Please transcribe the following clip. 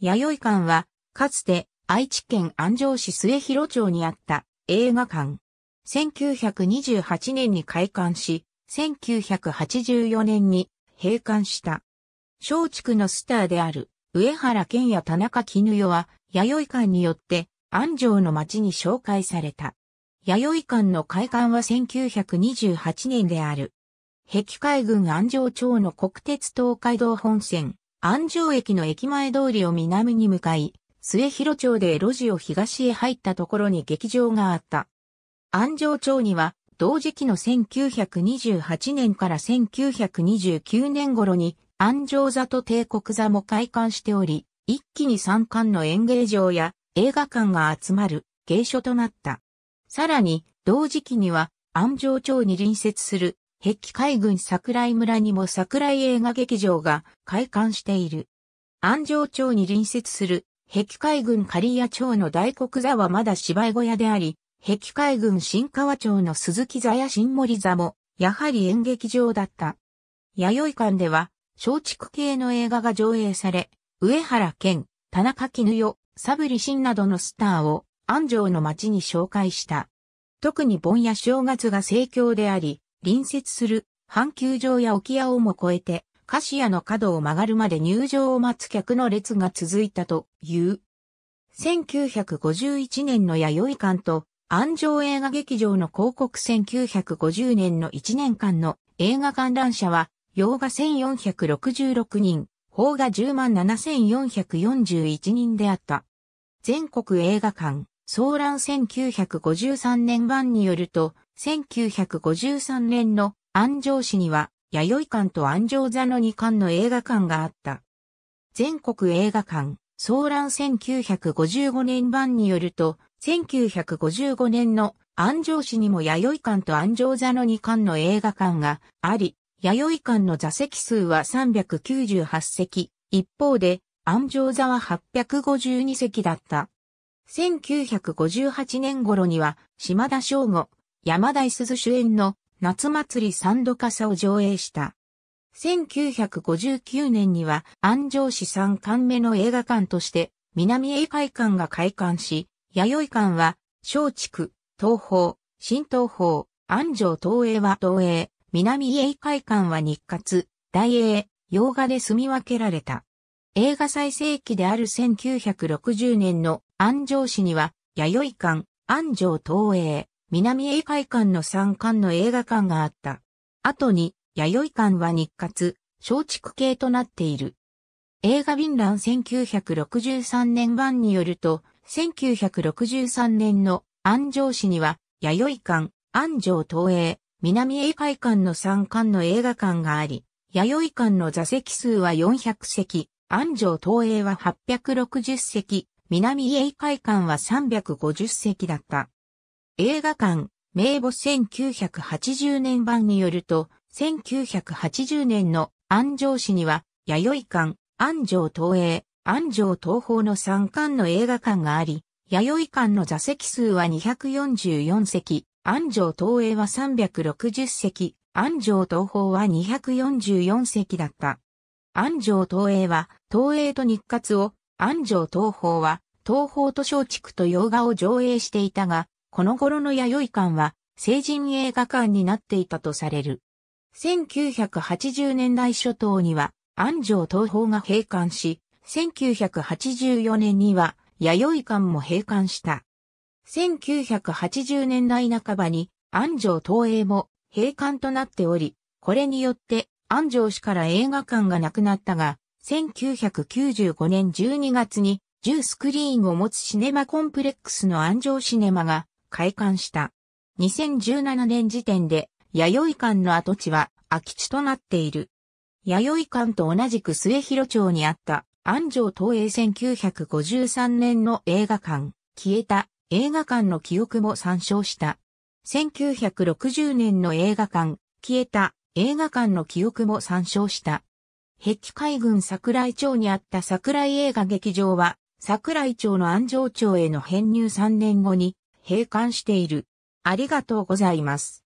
弥生館は、かつて愛知県安城市末広町にあった映画館。1928年に開館し、1984年に閉館した。松竹のスターである上原健や田中絹代は弥生館によって安城の町に紹介された。弥生館の開館は1928年である。壁海軍安城町の国鉄東海道本線安城駅の駅前通りを南に向かい、末広町で路地を東へ入ったところに劇場があった。安城町には、同時期の1928年から1929年頃に、安城座と帝国座も開館しており、一気に三館の演芸場や映画館が集まる芸所となった。さらに、同時期には安城町に隣接する壁海軍桜井村にも桜井映画劇場が開館している。安城町に隣接する壁海軍刈谷町の大黒座はまだ芝居小屋であり、壁海軍新川町の鈴木座や新森座も、やはり演劇場だった。弥生館では、松竹系の映画が上映され、上原健、田中絹代、サブリシンなどのスターを安城の町に紹介した。特に盆や正月が盛況であり、隣接する阪急場や沖屋をも越えて、菓子屋の角を曲がるまで入場を待つ客の列が続いたという。1951年の弥生館と安城映画劇場の広告1950年の1年間の映画観覧者は、洋画1466人、邦画107,441人であった。全国映画館、騒乱1953年版によると、1953年の安城市には、弥生館と安城座の2館の映画館があった。全国映画館、騒乱1955年版によると、1955年の安城市にも弥生館と安城座の2館の映画館があり、弥生館の座席数は398席、一方で安城座は852席だった。1958年頃には島田翔吾、山田鈴主演の夏祭り三度傘を上映した。1959年には安城市三冠目の映画館として南英会館が開館し、弥生館は松竹、東方、新東方、安城東映は東映、南英会館は日活、大英、洋画で住み分けられた。映画最盛期である1960年の安城市には、弥生館、安城東映、南映会館の3館の映画館があった。後に、弥生館は日活、松竹系となっている。映画便覧1963年版によると、1963年の安城市には、弥生館、安城東映、南映会館の3館の映画館があり、弥生館の座席数は400席、安城東映は860席、南映会館は350席だった。映画館、名簿1980年版によると、1980年の安城市には、弥生館、安城東映、安城東方の3館の映画館があり、弥生館の座席数は244席、安城東映は360席、安城東方は244席だった。安城東映は、東映と日活を、安城東方は、東方と松竹と洋画を上映していたが、この頃の弥生館は成人映画館になっていたとされる。1980年代初頭には安城東宝が閉館し、1984年には弥生館も閉館した。1980年代半ばに安城東映も閉館となっており、これによって安城市から映画館がなくなったが、1995年12月に10スクリーンを持つシネマコンプレックスの安城シネマが開館した。2017年時点で、弥生館の跡地は空き地となっている。弥生館と同じく末広町にあった安城東映1953年の映画館、消えた映画館の記憶も参照した。1960年の映画館、消えた映画館の記憶も参照した。壁海軍桜井町にあった桜井映画劇場は、桜井町の安城町への編入3年後に閉館している。ありがとうございます。